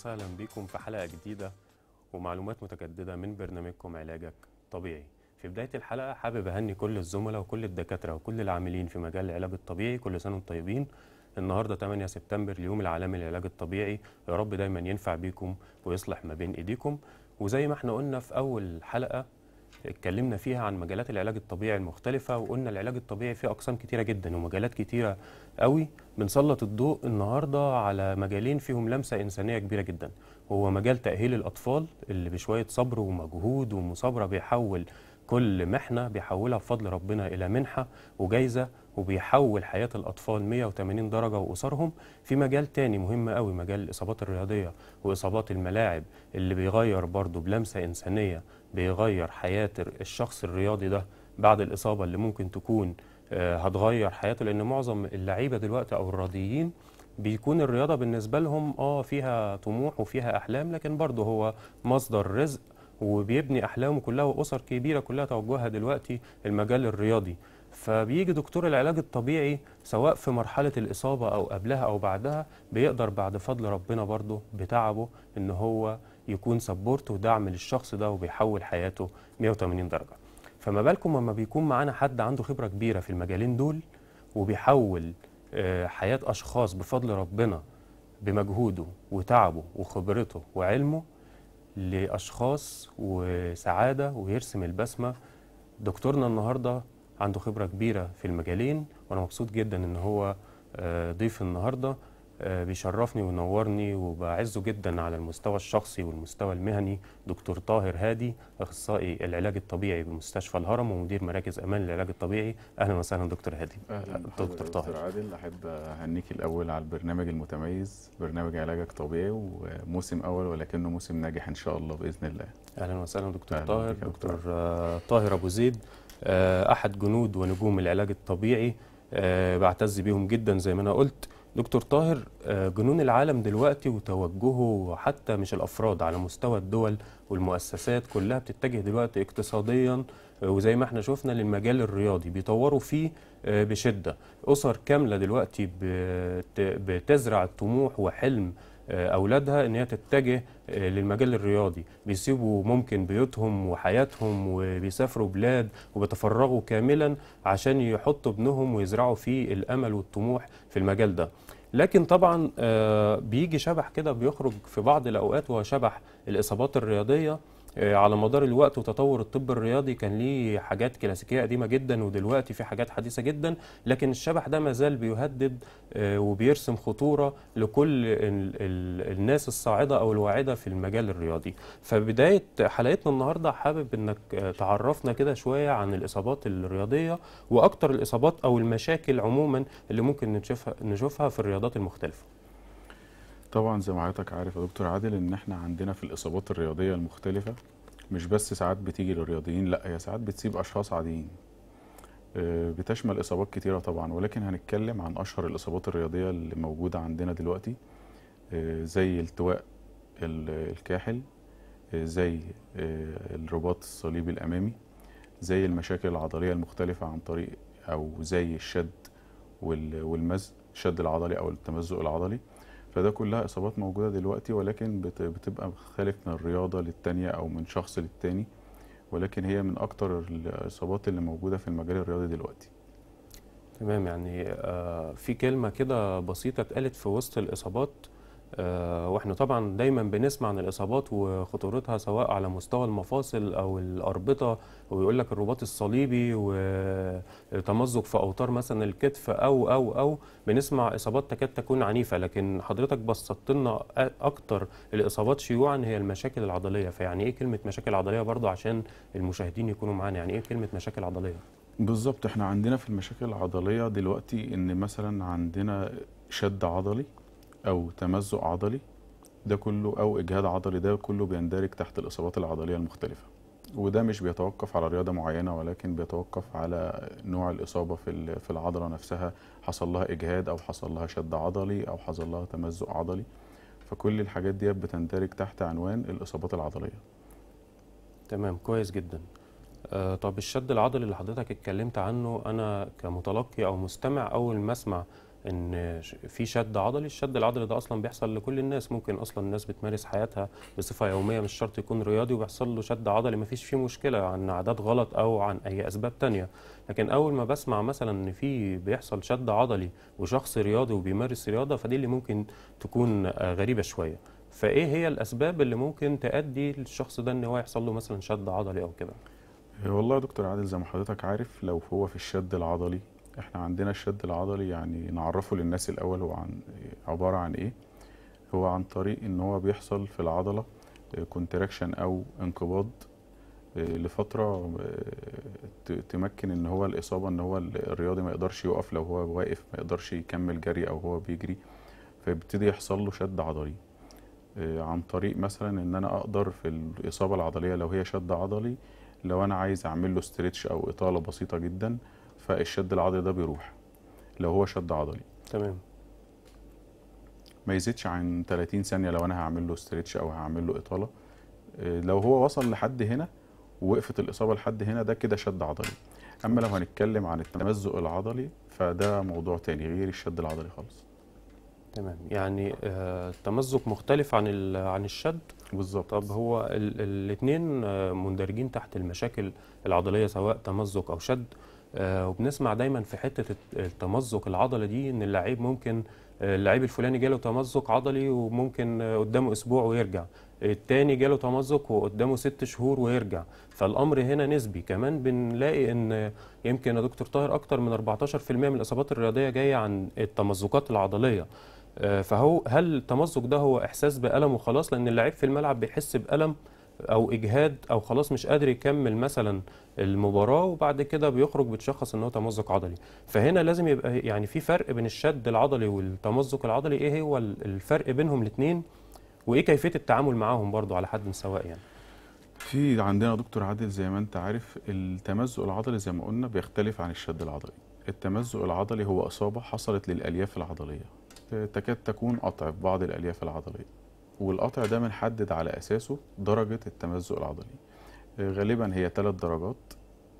وسهلا بكم في حلقة جديدة ومعلومات متجددة من برنامجكم علاجك طبيعي في بداية الحلقة حابب أهني كل الزملاء وكل الدكاترة وكل العاملين في مجال العلاج الطبيعي كل سنة وانتم طيبين النهارده 8 سبتمبر اليوم العالمي للعلاج الطبيعي يا رب دايما ينفع بيكم ويصلح ما بين ايديكم وزي ما احنا قلنا في اول حلقه اتكلمنا فيها عن مجالات العلاج الطبيعي المختلفة وقلنا العلاج الطبيعي فيه أقسام كتيرة جدا ومجالات كتيرة قوي بنسلط الضوء النهاردة على مجالين فيهم لمسة إنسانية كبيرة جدا وهو مجال تأهيل الأطفال اللي بشوية صبر ومجهود ومثابرة بيحول كل محنة بيحولها بفضل ربنا إلى منحة وجايزة وبيحول حياة الأطفال 180 درجة وأسرهم في مجال تاني مهم قوي مجال الإصابات الرياضية وإصابات الملاعب اللي بيغير برضه بلمسة إنسانية بيغير حياة الشخص الرياضي ده بعد الإصابة اللي ممكن تكون آه، هتغير حياته لأن معظم اللعيبة دلوقتي أو الرياضيين بيكون الرياضة بالنسبة لهم آه فيها طموح وفيها أحلام لكن برضه هو مصدر رزق وبيبني أحلامه كلها وأسر كبيرة كلها توجهها دلوقتي المجال الرياضي فبيجي دكتور العلاج الطبيعي سواء في مرحلة الإصابة أو قبلها أو بعدها بيقدر بعد فضل ربنا برضه بتعبه إن هو يكون سبورت ودعم للشخص ده وبيحول حياته 180 درجه فما بالكم لما بيكون معانا حد عنده خبره كبيره في المجالين دول وبيحول آه، حياه اشخاص بفضل ربنا بمجهوده وتعبه وخبرته وعلمه لاشخاص وسعاده ويرسم البسمه دكتورنا النهارده عنده خبره كبيره في المجالين وانا مبسوط جدا ان هو آه، ضيف النهارده آه، بيشرفني وينورني وبعزه جدا على المستوى الشخصي والمستوى المهني دكتور طاهر هادي اخصائي العلاج الطبيعي بمستشفى الهرم ومدير مراكز امان للعلاج الطبيعي اهلا وسهلا دكتور هادي اهلا دكتور طاهر دكتور عادل احب اهنيك الاول على البرنامج المتميز برنامج علاجك طبيعي وموسم اول ولكنه موسم ناجح ان شاء الله باذن الله اهلا وسهلا دكتور أهلاً طاهر دكتور آه، طاهر ابو زيد آه، احد جنود ونجوم العلاج الطبيعي بعتز بيهم جدا زي ما انا قلت دكتور طاهر آه، جنون العالم دلوقتي وتوجهه حتى مش الافراد على مستوى الدول والمؤسسات كلها بتتجه دلوقتي اقتصاديا آه، وزي ما احنا شفنا للمجال الرياضي بيطوروا فيه آه، بشده اسر كامله دلوقتي بتزرع الطموح وحلم اولادها ان هي تتجه للمجال الرياضي بيسيبوا ممكن بيوتهم وحياتهم وبيسافروا بلاد وبيتفرغوا كاملا عشان يحطوا ابنهم ويزرعوا فيه الامل والطموح في المجال ده لكن طبعا آه، بيجي شبح كده بيخرج في بعض الاوقات وهو شبح الاصابات الرياضيه آه، على مدار الوقت وتطور الطب الرياضي كان ليه حاجات كلاسيكيه قديمه جدا ودلوقتي في حاجات حديثه جدا لكن الشبح ده ما زال بيهدد آه، وبيرسم خطوره لكل الناس الصاعده او الواعده في المجال الرياضي فبدايه حلقتنا النهارده حابب انك آه، تعرفنا كده شويه عن الاصابات الرياضيه واكثر الاصابات او المشاكل عموما اللي ممكن نشوفها نشوفها في الرياضات المختلفه طبعا زي ما حضرتك عارف يا دكتور عادل ان احنا عندنا في الاصابات الرياضيه المختلفه مش بس ساعات بتيجي للرياضيين لا هي ساعات بتسيب اشخاص عاديين آه، بتشمل اصابات كتيره طبعا ولكن هنتكلم عن اشهر الاصابات الرياضيه اللي موجوده عندنا دلوقتي آه، زي التواء الكاحل آه، زي الرباط الصليبي الامامي زي المشاكل العضليه المختلفه عن طريق او زي الشد والمزق الشد العضلي او التمزق العضلي فده كلها اصابات موجوده دلوقتي ولكن بتبقى بتختلف من الرياضه للتانيه او من شخص للتاني ولكن هي من اكتر الاصابات اللي موجوده في المجال الرياضي دلوقتي تمام يعني آه، في كلمه كده بسيطه اتقالت في وسط الاصابات آه، واحنا طبعا دايما بنسمع عن الاصابات وخطورتها سواء على مستوى المفاصل او الاربطه ويقول لك الرباط الصليبي وتمزق في اوتار مثلا الكتف او او او بنسمع اصابات تكاد تكون عنيفه لكن حضرتك بسطت لنا اكتر الاصابات شيوعا هي المشاكل العضليه فيعني ايه كلمه مشاكل عضليه برضه عشان المشاهدين يكونوا معانا يعني ايه كلمه مشاكل عضليه بالظبط احنا عندنا في المشاكل العضليه دلوقتي ان مثلا عندنا شد عضلي أو تمزق عضلي ده كله أو إجهاد عضلي ده كله بيندرج تحت الإصابات العضلية المختلفة وده مش بيتوقف على رياضة معينة ولكن بيتوقف على نوع الإصابة في في العضلة نفسها حصل لها إجهاد أو حصل لها شد عضلي أو حصل لها تمزق عضلي فكل الحاجات دي بتندرج تحت عنوان الإصابات العضلية تمام كويس جدا آه، طب الشد العضلي اللي حضرتك اتكلمت عنه أنا كمتلقي أو مستمع أول ما أسمع ان في شد عضلي الشد العضلي ده اصلا بيحصل لكل الناس ممكن اصلا الناس بتمارس حياتها بصفه يوميه مش شرط يكون رياضي وبيحصل له شد عضلي ما فيش فيه مشكله عن عادات غلط او عن اي اسباب تانية لكن اول ما بسمع مثلا ان في بيحصل شد عضلي وشخص رياضي وبيمارس رياضه فدي اللي ممكن تكون آه، غريبه شويه فايه هي الاسباب اللي ممكن تؤدي للشخص ده ان هو يحصل له مثلا شد عضلي او كده والله يا دكتور عادل زي ما حضرتك عارف لو هو في الشد العضلي احنا عندنا الشد العضلي يعني نعرفه للناس الاول هو عن عباره عن ايه هو عن طريق ان هو بيحصل في العضله كونتراكشن آه، او انقباض آه، لفتره آه، تمكن ان هو الاصابه ان هو الرياضي ما يقدرش يقف لو هو واقف ما يقدرش يكمل جري او هو بيجري فيبتدي يحصل له شد عضلي عن طريق مثلا ان انا اقدر في الاصابه العضليه لو هي شد عضلي لو انا عايز اعمل له ستريتش او اطاله بسيطه جدا فالشد العضلي ده بيروح لو هو شد عضلي تمام ما يزيدش عن 30 ثانيه لو انا هعمل له ستريتش او هعمل له اطاله آه، لو هو وصل لحد هنا ووقفت الاصابه لحد هنا ده كده شد عضلي اما لو هنتكلم عن التمزق العضلي فده موضوع تاني غير الشد العضلي خالص تمام يعني التمزق آه، مختلف عن عن الشد بالظبط طب هو الاثنين آه، مندرجين تحت المشاكل العضليه سواء تمزق او شد آه، وبنسمع دايما في حته التمزق العضلي دي ان اللعيب ممكن آه، اللعيب الفلاني جاله تمزق عضلي وممكن آه، قدامه اسبوع ويرجع الثاني جاله تمزق وقدامه ست شهور ويرجع فالامر هنا نسبي كمان بنلاقي ان يمكن يا دكتور طاهر اكتر من 14% من الاصابات الرياضيه جايه عن التمزقات العضليه فهو هل التمزق ده هو احساس بالم وخلاص لان اللعيب في الملعب بيحس بالم او اجهاد او خلاص مش قادر يكمل مثلا المباراه وبعد كده بيخرج بتشخص ان هو تمزق عضلي فهنا لازم يبقى يعني في فرق بين الشد العضلي والتمزق العضلي ايه هو الفرق بينهم الاثنين وايه كيفيه التعامل معاهم برضو على حد سواء يعني في عندنا دكتور عادل زي ما انت عارف التمزق العضلي زي ما قلنا بيختلف عن الشد العضلي التمزق العضلي هو اصابه حصلت للالياف العضليه تكاد تكون قطع في بعض الالياف العضليه والقطع ده بنحدد على اساسه درجه التمزق العضلي آه، غالبا هي ثلاث درجات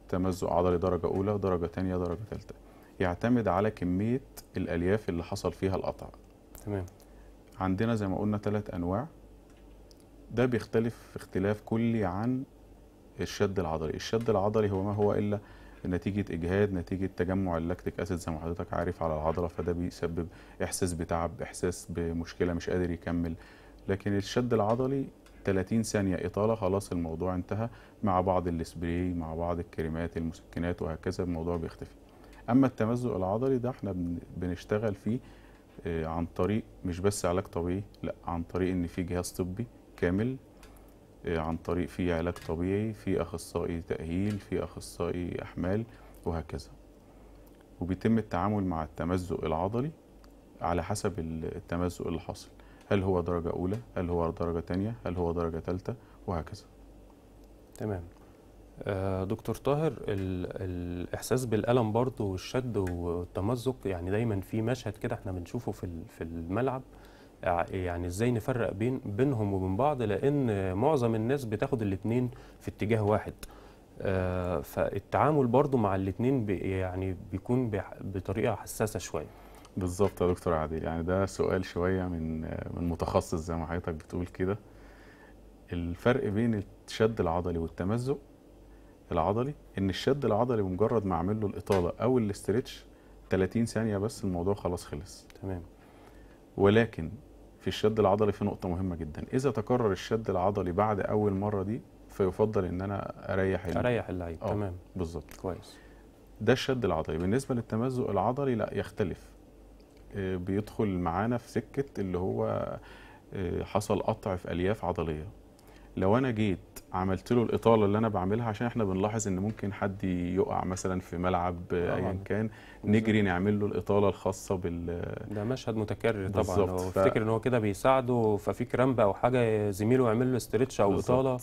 تمزق عضلي درجه اولى درجه ثانيه درجه ثالثه يعتمد على كميه الالياف اللي حصل فيها القطع تمام عندنا زي ما قلنا ثلاث انواع ده بيختلف اختلاف كلي عن الشد العضلي الشد العضلي هو ما هو الا نتيجة إجهاد نتيجة تجمع اللاكتيك أسيد زي ما حضرتك عارف على العضلة فده بيسبب إحساس بتعب إحساس بمشكلة مش قادر يكمل لكن الشد العضلي 30 ثانية إطالة خلاص الموضوع انتهى مع بعض السبراي مع بعض الكريمات المسكنات وهكذا الموضوع بيختفي أما التمزق العضلي ده احنا بنشتغل فيه آه، عن طريق مش بس علاج طبيعي لا عن طريق ان في جهاز طبي كامل آه، عن طريق في علاج طبيعي في اخصائي تاهيل في اخصائي احمال وهكذا وبيتم التعامل مع التمزق العضلي على حسب التمزق اللي حاصل هل هو درجة أولى هل هو درجة تانية هل هو درجة تالتة وهكذا تمام آه، دكتور طاهر الإحساس بالألم برضه والشد والتمزق يعني دايما في مشهد كده احنا بنشوفه في في الملعب يعني ازاي نفرق بين بينهم وبين بعض لأن معظم الناس بتاخد الاتنين في اتجاه واحد آه، فالتعامل برضه مع الاتنين يعني بيكون بطريقة حساسة شوية بالظبط يا دكتور عادل يعني ده سؤال شويه من من متخصص زي ما حضرتك بتقول كده الفرق بين الشد العضلي والتمزق العضلي ان الشد العضلي بمجرد ما اعمل له الاطاله او الاسترتش 30 ثانيه بس الموضوع خلاص خلص تمام ولكن في الشد العضلي في نقطه مهمه جدا اذا تكرر الشد العضلي بعد اول مره دي فيفضل ان انا اريح اللعيب اريح اللعيب آه، تمام بالظبط كويس ده الشد العضلي بالنسبه للتمزق العضلي لا يختلف آه، بيدخل معانا في سكه اللي هو آه، حصل قطع في الياف عضليه لو انا جيت عملت له الاطاله اللي انا بعملها عشان احنا بنلاحظ ان ممكن حد يقع مثلا في ملعب آه، ايا كان نجري نعمل له الاطاله الخاصه بال ده مشهد متكرر طبعا افتكر ف... ان هو كده بيساعده ففي كرامب او حاجه زميله يعمل له استرتش او بالزبط. اطاله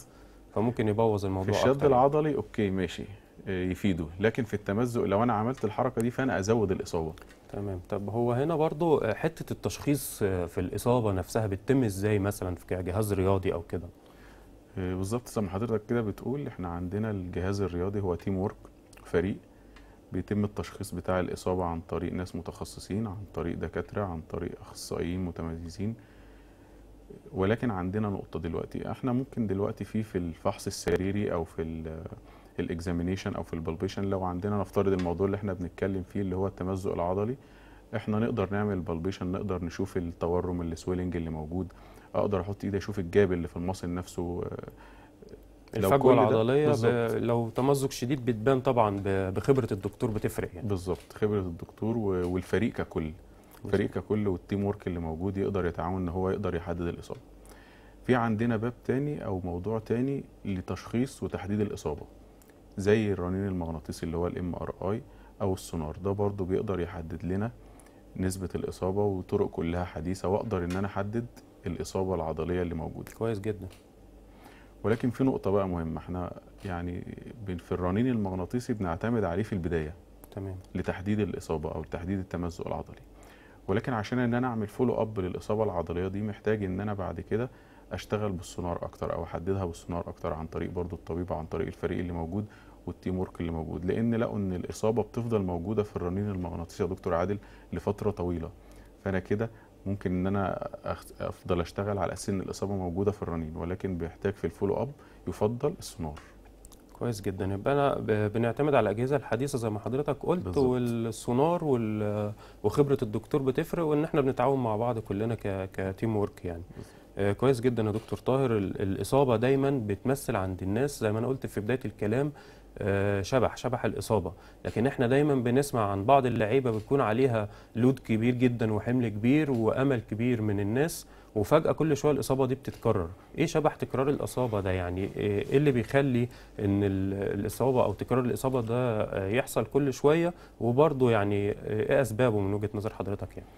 فممكن يبوظ الموضوع في الشد يعني. العضلي اوكي ماشي يفيده لكن في التمزق لو انا عملت الحركه دي فانا ازود الاصابه تمام طب هو هنا برضو حته التشخيص في الاصابه نفسها بتتم ازاي مثلا في جهاز رياضي او كده آه، بالظبط زي ما حضرتك كده بتقول احنا عندنا الجهاز الرياضي هو تيم وورك فريق بيتم التشخيص بتاع الاصابه عن طريق ناس متخصصين عن طريق دكاتره عن طريق اخصائيين متميزين ولكن عندنا نقطه دلوقتي احنا ممكن دلوقتي في في الفحص السريري او في الاكزامينيشن او في البلبيشن لو عندنا نفترض الموضوع اللي احنا بنتكلم فيه اللي هو التمزق العضلي احنا نقدر نعمل بالبيشن نقدر نشوف التورم السويلنج اللي موجود اقدر احط ايدي اشوف الجاب اللي في المصل نفسه آه، الفجوه العضليه ب... لو تمزق شديد بتبان طبعا بخبره الدكتور بتفرق يعني بالظبط خبره الدكتور والفريق ككل الفريق ككل والتيم ورك اللي موجود يقدر يتعاون ان هو يقدر يحدد الاصابه في عندنا باب تاني او موضوع تاني لتشخيص وتحديد الاصابه زي الرنين المغناطيسي اللي هو الام ار اي او السونار ده برضو بيقدر يحدد لنا نسبة الإصابة وطرق كلها حديثة وأقدر إن أنا أحدد الإصابة العضلية اللي موجودة كويس جدا ولكن في نقطة بقى مهمة احنا يعني في الرنين المغناطيسي بنعتمد عليه في البداية تمام لتحديد الإصابة أو لتحديد التمزق العضلي ولكن عشان ان انا اعمل فولو اب للاصابه العضليه دي محتاج ان انا بعد كده اشتغل بالسونار اكتر او احددها بالسونار اكتر عن طريق برضو الطبيب عن طريق الفريق اللي موجود والتيم ورك اللي موجود لان لقوا ان الاصابه بتفضل موجوده في الرنين المغناطيسي يا دكتور عادل لفتره طويله فانا كده ممكن ان انا افضل اشتغل على اساس ان الاصابه موجوده في الرنين ولكن بيحتاج في الفولو اب يفضل السونار كويس جدا يبقى انا بنعتمد على الاجهزه الحديثه زي ما حضرتك قلت بالزبط. والسونار وال... وخبره الدكتور بتفرق وان احنا بنتعاون مع بعض كلنا ك... كتيم ورك يعني بالزبط. آه، كويس جدا يا دكتور طاهر الاصابه دايما بتمثل عند الناس زي ما انا قلت في بدايه الكلام آه، شبح شبح الاصابه لكن احنا دايما بنسمع عن بعض اللعيبه بيكون عليها لود كبير جدا وحمل كبير وامل كبير من الناس وفجاه كل شويه الاصابه دي بتتكرر ايه شبح تكرار الاصابه ده يعني ايه اللي بيخلي ان الاصابه او تكرار الاصابه ده آه، يحصل كل شويه وبرضه يعني ايه اسبابه من وجهه نظر حضرتك يعني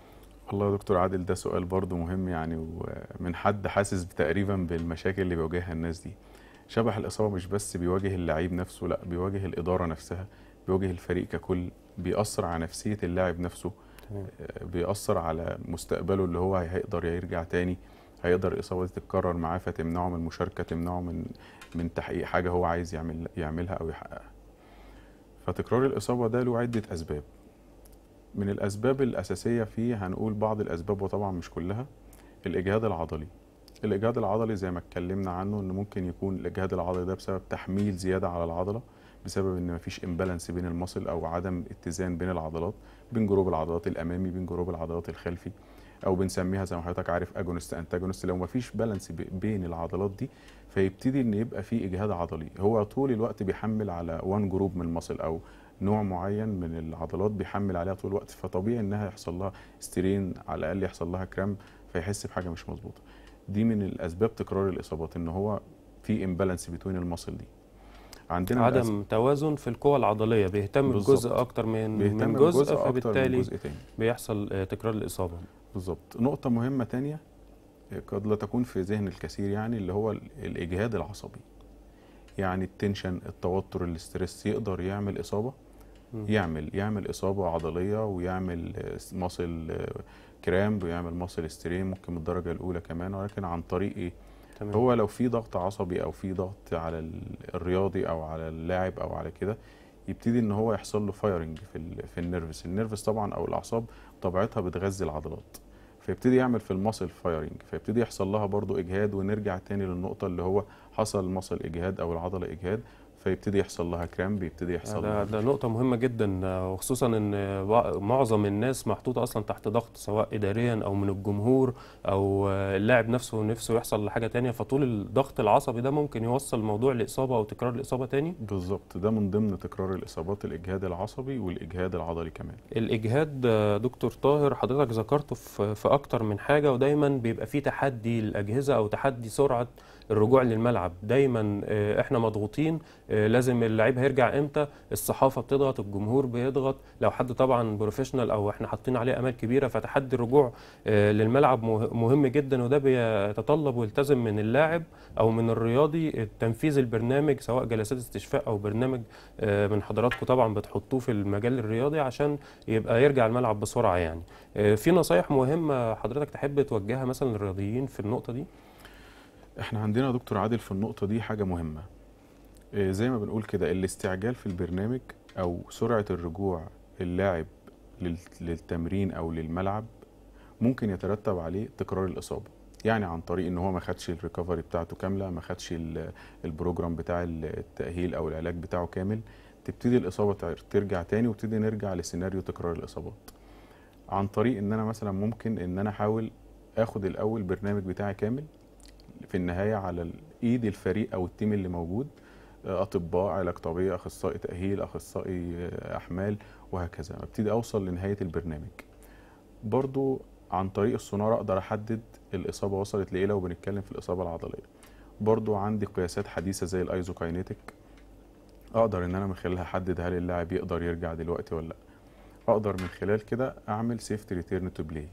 والله يا دكتور عادل ده سؤال برضه مهم يعني ومن حد حاسس تقريبا بالمشاكل اللي بيواجهها الناس دي شبح الإصابة مش بس بيواجه اللعيب نفسه لا بيواجه الإدارة نفسها بيواجه الفريق ككل بيأثر على نفسية اللاعب نفسه آه، بيأثر على مستقبله اللي هو هيقدر يرجع تاني هيقدر الإصابة دي تتكرر معاه فتمنعه من المشاركة تمنعه من من تحقيق حاجة هو عايز يعمل يعملها أو يحققها فتكرار الإصابة ده له عدة أسباب من الأسباب الأساسية فيه هنقول بعض الأسباب وطبعا مش كلها الإجهاد العضلي الإجهاد العضلي زي ما اتكلمنا عنه إن ممكن يكون الإجهاد العضلي ده بسبب تحميل زيادة على العضلة بسبب إن مفيش إمبالانس بين المصل أو عدم اتزان بين العضلات بين جروب العضلات الأمامي بين جروب العضلات الخلفي أو بنسميها زي ما حضرتك عارف أجونست أنتاجونست لو مفيش بالانس بين العضلات دي فيبتدي إن يبقى في إجهاد عضلي هو طول الوقت بيحمل على وان جروب من المصل أو نوع معين من العضلات بيحمل عليها طول الوقت فطبيعي انها يحصل لها سترين على الاقل يحصل لها كرام فيحس بحاجه مش مظبوطه دي من الاسباب تكرار الاصابات ان هو في امبالانس بتوين المصل دي عندنا عدم الأسف. توازن في القوى العضليه بيهتم بجزء اكتر من بيهتم من جزء, جزء فبالتالي من جزء بيحصل آه، تكرار الاصابه بالظبط نقطه مهمه ثانيه قد لا تكون في ذهن الكثير يعني اللي هو الاجهاد العصبي يعني التنشن التوتر الاسترس يقدر يعمل اصابه يعمل يعمل اصابه عضليه ويعمل مصل كرامب ويعمل مصل سترين ممكن من الدرجه الاولى كمان ولكن عن طريق ايه تمام. هو لو في ضغط عصبي او في ضغط على الرياضي او على اللاعب او على كده يبتدي ان هو يحصل له فايرنج في في النيرفس النيرفس طبعا او الاعصاب طبيعتها بتغذي العضلات فيبتدي يعمل في المصل فايرنج فيبتدي يحصل لها برضو اجهاد ونرجع تاني للنقطه اللي هو حصل مصل اجهاد او العضله اجهاد فيبتدي يحصل لها كرام بيبتدي يحصل ده, لها ده نقطه مهمه جدا وخصوصا ان معظم الناس محطوطه اصلا تحت ضغط سواء اداريا او من الجمهور او اللاعب نفسه نفسه يحصل لحاجه تانية فطول الضغط العصبي ده ممكن يوصل الموضوع لاصابه او تكرار الاصابه تاني بالظبط ده من ضمن تكرار الاصابات الاجهاد العصبي والاجهاد العضلي كمان الاجهاد دكتور طاهر حضرتك ذكرته في في اكتر من حاجه ودايما بيبقى فيه تحدي الاجهزه او تحدي سرعه الرجوع للملعب دايما آه، احنا مضغوطين آه، لازم اللعيب هيرجع امتى الصحافه بتضغط الجمهور بيضغط لو حد طبعا بروفيشنال او احنا حاطين عليه امال كبيره فتحدي الرجوع آه، للملعب مهم جدا وده بيتطلب ويلتزم من اللاعب او من الرياضي تنفيذ البرنامج سواء جلسات استشفاء او برنامج آه، من حضراتكم طبعا بتحطوه في المجال الرياضي عشان يبقى يرجع الملعب بسرعه يعني في نصايح مهمه حضرتك تحب توجهها مثلا للرياضيين في النقطه دي احنا عندنا دكتور عادل في النقطه دي حاجه مهمه آه، زي ما بنقول كده الاستعجال في البرنامج او سرعه الرجوع اللاعب للتمرين او للملعب ممكن يترتب عليه تكرار الاصابه يعني عن طريق ان هو ما خدش الريكفري بتاعته كامله ما خدش البروجرام بتاع التاهيل او العلاج بتاعه كامل تبتدي الاصابه ترجع تاني وتبتدي نرجع لسيناريو تكرار الاصابات عن طريق ان انا مثلا ممكن ان انا احاول اخد الاول برنامج بتاعي كامل في النهايه على ايد الفريق او التيم اللي موجود اطباء علاج طبيعي اخصائي تاهيل اخصائي آه، احمال وهكذا ابتدي اوصل لنهايه البرنامج برضو عن طريق السونار اقدر احدد الاصابه وصلت لايه لو بنتكلم في الاصابه العضليه برضو عندي قياسات حديثه زي الايزوكاينيتك اقدر ان انا من خلالها احدد هل اللاعب يقدر يرجع دلوقتي ولا لا اقدر من خلال كده اعمل سيفتي ريتيرن تو بلاي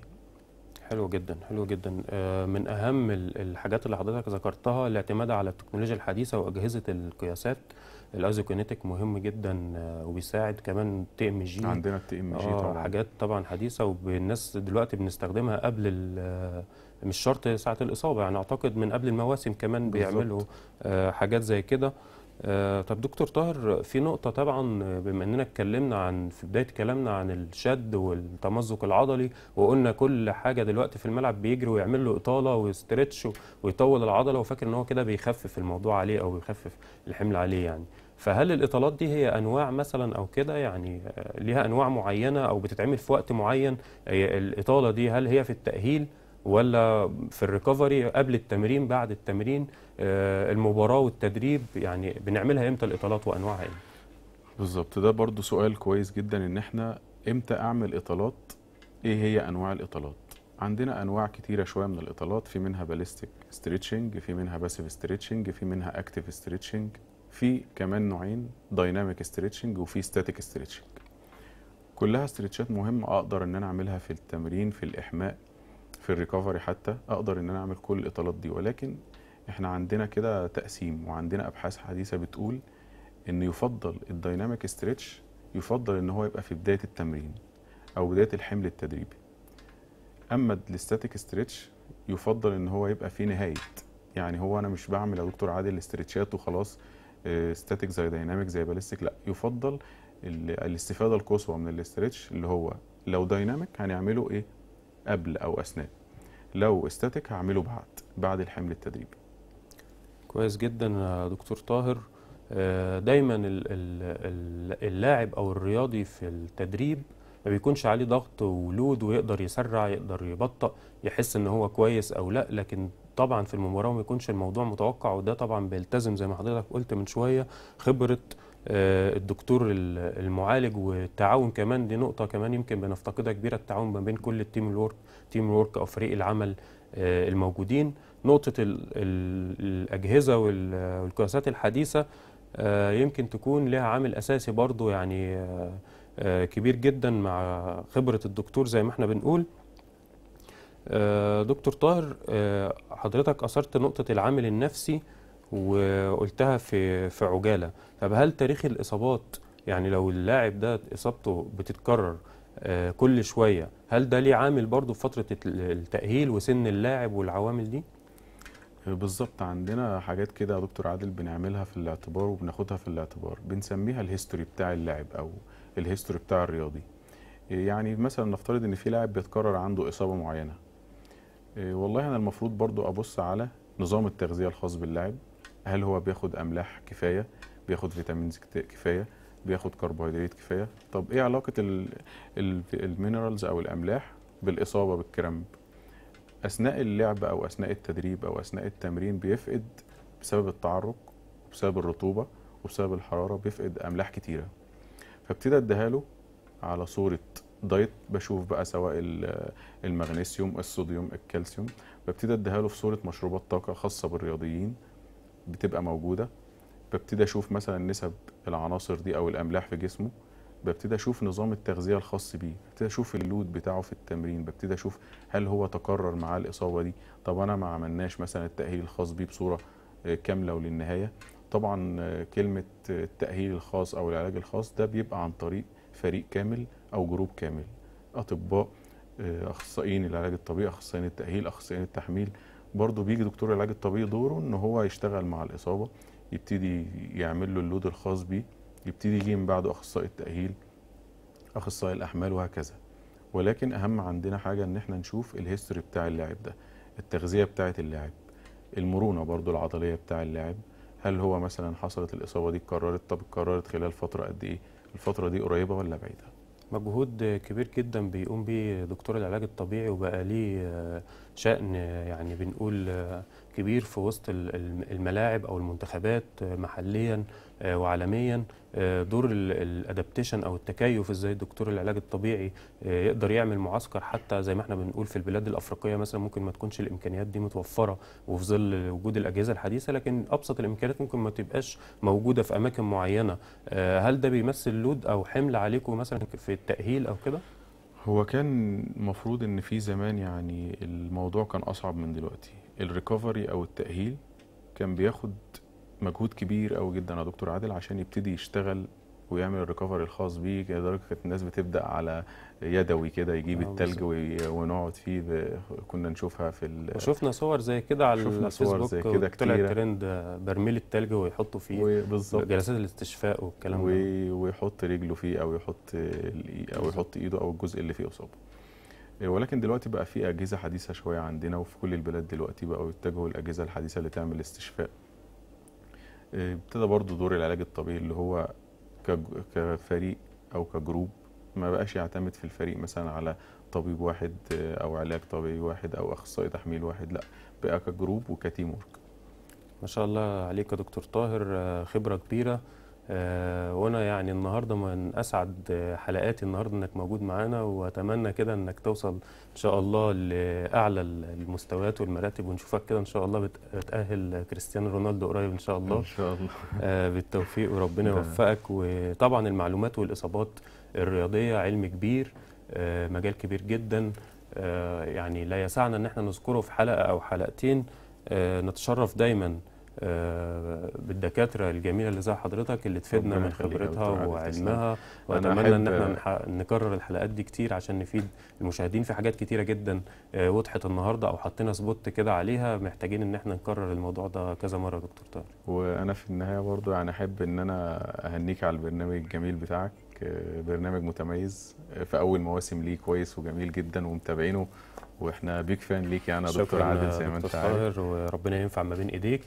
حلو جدا حلو جدا آه، من اهم الحاجات اللي حضرتك ذكرتها الاعتماد على التكنولوجيا الحديثه واجهزه القياسات الايزوكينيتيك مهم جدا آه، وبيساعد كمان تي ام جي عندنا التي ام جي آه، طبعا حاجات طبعا حديثه والناس دلوقتي بنستخدمها قبل مش شرط ساعه الاصابه يعني اعتقد من قبل المواسم كمان بيعملوا حاجات زي كده آه، طب دكتور طاهر في نقطة طبعا آه، بما اننا اتكلمنا عن في بداية كلامنا عن الشد والتمزق العضلي وقلنا كل حاجة دلوقتي في الملعب بيجري ويعمل له إطالة ويسترتش ويطول العضلة وفاكر ان هو كده بيخفف الموضوع عليه او بيخفف الحمل عليه يعني فهل الإطالات دي هي أنواع مثلا أو كده يعني آه، ليها أنواع معينة أو بتتعمل في وقت معين الإطالة دي هل هي في التأهيل ولا في الريكفري قبل التمرين بعد التمرين آه، المباراه والتدريب يعني بنعملها امتى الاطالات وانواعها ايه بالظبط ده برضو سؤال كويس جدا ان احنا امتى اعمل اطالات ايه هي انواع الاطالات عندنا انواع كتيره شويه من الاطالات في منها باليستيك ستريتشنج في منها باسيف ستريتشنج في منها اكتيف ستريتشنج في كمان نوعين دايناميك ستريتشنج وفي ستاتيك ستريتشنج كلها استرتشات مهمة أقدر إن أنا أعملها في التمرين في الإحماء في الريكفري حتى اقدر ان انا اعمل كل الاطالات دي ولكن احنا عندنا كده تقسيم وعندنا ابحاث حديثه بتقول ان يفضل الدايناميك ستريتش يفضل ان هو يبقى في بدايه التمرين او بدايه الحمل التدريبي اما الاستاتيك ستريتش يفضل ان هو يبقى في نهايه يعني هو انا مش بعمل يا دكتور عادل استرتشات وخلاص ستاتيك آه، زي دايناميك زي باليستيك لا يفضل الاستفاده القصوى من الاسترتش اللي هو لو دايناميك هنعمله ايه قبل او اثناء لو استاتيك هعمله بعد بعد الحمل التدريبي كويس جدا يا دكتور طاهر آه، دايما اللاعب او الرياضي في التدريب ما بيكونش عليه ضغط ولود ويقدر يسرع يقدر يبطأ يحس ان هو كويس او لا لكن طبعا في المباراه ما يكونش الموضوع متوقع وده طبعا بيلتزم زي ما حضرتك قلت من شويه خبره آه، الدكتور المعالج والتعاون كمان دي نقطه كمان يمكن بنفتقدها كبيره التعاون ما بين كل التيم الورك تيم الورك او فريق العمل آه، الموجودين نقطه الاجهزه والقياسات الحديثه آه، يمكن تكون لها عامل اساسي برضو يعني كبير جدا مع خبره الدكتور زي ما احنا بنقول دكتور طاهر حضرتك اثرت نقطه العامل النفسي وقلتها في في عجاله طب هل تاريخ الاصابات يعني لو اللاعب ده اصابته بتتكرر آه، كل شويه هل ده ليه عامل برضه في فتره التاهيل وسن اللاعب والعوامل دي آه، بالظبط عندنا حاجات كده يا دكتور عادل بنعملها في الاعتبار وبناخدها في الاعتبار بنسميها الهيستوري بتاع اللاعب او الهيستوري بتاع الرياضي آه، يعني مثلا نفترض ان في لاعب بيتكرر عنده اصابه معينه والله انا المفروض برضو ابص على نظام التغذيه الخاص باللاعب هل هو بياخد املاح كفايه بياخد فيتامينز كفايه بياخد كربوهيدرات كفايه طب ايه علاقه المينرالز او الاملاح بالاصابه بالكرامب اثناء اللعب او اثناء التدريب او اثناء التمرين بيفقد بسبب التعرق وبسبب الرطوبه وبسبب الحراره بيفقد املاح كتيره فابتدى اديها له على صوره دايت بشوف بقى سواء المغنيسيوم الصوديوم الكالسيوم ببتدي اديها له في صوره مشروبات طاقه خاصه بالرياضيين بتبقى موجوده ببتدي اشوف مثلا نسب العناصر دي او الاملاح في جسمه ببتدي اشوف نظام التغذيه الخاص بيه ببتدي اشوف اللود بتاعه في التمرين ببتدي اشوف هل هو تكرر معاه الاصابه دي طب انا ما عملناش مثلا التاهيل الخاص بيه بصوره آه، كامله وللنهايه طبعا آه، كلمه آه، التاهيل الخاص او العلاج الخاص ده بيبقى عن طريق فريق كامل او جروب كامل اطباء اخصائيين العلاج الطبيعي اخصائيين التاهيل اخصائيين التحميل برضو بيجي دكتور العلاج الطبيعي دوره ان هو يشتغل مع الاصابه يبتدي يعمل له اللود الخاص بيه يبتدي يجي من بعده اخصائي التاهيل اخصائي الاحمال وهكذا ولكن اهم عندنا حاجه ان احنا نشوف الهيستوري بتاع اللاعب ده التغذيه بتاعه اللاعب المرونه برضو العضليه بتاع اللاعب هل هو مثلا حصلت الاصابه دي اتكررت طب اتكررت خلال فتره قد ايه الفتره دي قريبه ولا بعيده مجهود كبير جدا بيقوم بيه دكتور العلاج الطبيعي وبقى ليه شأن يعني بنقول كبير في وسط الملاعب أو المنتخبات محليا وعالميا دور الادابتيشن او التكيف ازاي الدكتور العلاج الطبيعي يقدر يعمل معسكر حتى زي ما احنا بنقول في البلاد الافريقيه مثلا ممكن ما تكونش الامكانيات دي متوفره وفي ظل وجود الاجهزه الحديثه لكن ابسط الامكانيات ممكن ما تبقاش موجوده في اماكن معينه هل ده بيمثل لود او حمل عليكم مثلا في التاهيل او كده؟ هو كان المفروض ان في زمان يعني الموضوع كان اصعب من دلوقتي الريكفري او التاهيل كان بياخد مجهود كبير قوي جدا يا دكتور عادل عشان يبتدي يشتغل ويعمل الريكفري الخاص بيه لدرجه كانت الناس بتبدا على يدوي كده يجيب الثلج آه، التلج ونقعد فيه كنا نشوفها في وشفنا صور زي كده على شفنا الفيسبوك صور زي كده طلع ترند برميل التلج ويحطوا فيه بالظبط جلسات الاستشفاء والكلام ده ويحط رجله فيه او يحط او يحط ايده او الجزء اللي فيه اصابه ولكن دلوقتي بقى في اجهزه حديثه شويه عندنا وفي كل البلاد دلوقتي بقوا يتجهوا الاجهزه الحديثه اللي تعمل استشفاء آه، ابتدى برضو دور العلاج الطبيعي اللي هو كفريق او كجروب ما بقاش يعتمد في الفريق مثلا على طبيب واحد او علاج طبيعي واحد او اخصائي تحميل واحد لا بقى كجروب وكتيم ورك ما شاء الله عليك يا دكتور طاهر خبره كبيره آه، وانا يعني النهارده من اسعد حلقاتي النهارده انك موجود معانا واتمنى كده انك توصل ان شاء الله لاعلى المستويات والمراتب ونشوفك كده ان شاء الله بتاهل كريستيانو رونالدو قريب ان شاء الله ان شاء الله آه، بالتوفيق وربنا يوفقك وطبعا المعلومات والاصابات الرياضيه علم كبير آه، مجال كبير جدا يعني لا يسعنا ان احنا نذكره في حلقه او حلقتين نتشرف دايما آه، بالدكاتره الجميله اللي زي حضرتك اللي تفيدنا من خبرتها وعلمها واتمنى ان احنا نكرر الحلقات دي كتير عشان نفيد المشاهدين في حاجات كتيره جدا آه، وضحت النهارده او حطينا سبوت كده عليها محتاجين ان احنا نكرر الموضوع ده كذا مره دكتور طاهر وانا في النهايه برضو يعني احب ان انا اهنيك على البرنامج الجميل بتاعك آه، برنامج متميز في اول مواسم ليه كويس وجميل جدا ومتابعينه واحنا بيك فان ليك يعني يا دكتور عادل زي ما انت عارف وربنا ينفع ما بين ايديك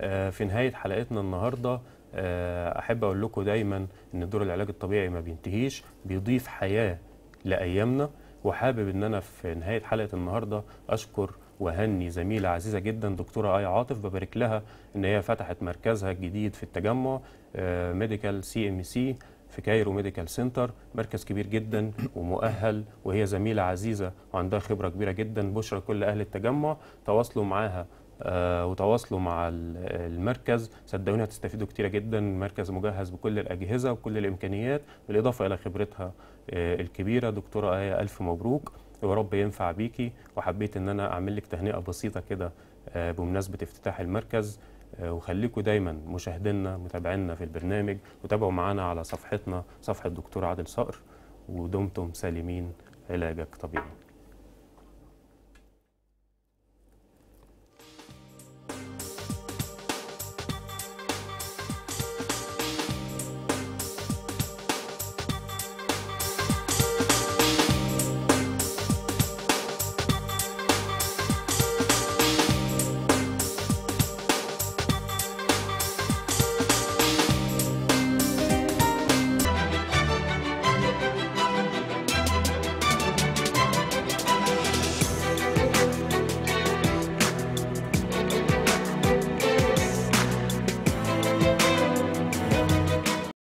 آه، في نهايه حلقتنا النهارده آه، احب اقول لكم دايما ان دور العلاج الطبيعي ما بينتهيش بيضيف حياه لايامنا وحابب ان انا في نهايه حلقه النهارده اشكر وهني زميله عزيزه جدا دكتوره آية عاطف ببارك لها ان هي فتحت مركزها الجديد في التجمع آه، ميديكال سي ام سي في كايرو ميديكال سنتر مركز كبير جدا ومؤهل وهي زميله عزيزه وعندها خبره كبيره جدا بشرى كل اهل التجمع تواصلوا معاها آه، وتواصلوا مع المركز صدقوني هتستفيدوا كتير جدا المركز مجهز بكل الاجهزه وكل الامكانيات بالاضافه الى خبرتها آه، الكبيره دكتوره ايه الف مبروك ورب ينفع بيكي وحبيت ان انا اعمل لك تهنئه بسيطه كده آه، بمناسبه افتتاح المركز وخليكم دايما مشاهدينا متابعينا في البرنامج وتابعوا معانا على صفحتنا صفحه دكتور عادل صقر ودمتم سالمين علاجك طبيعي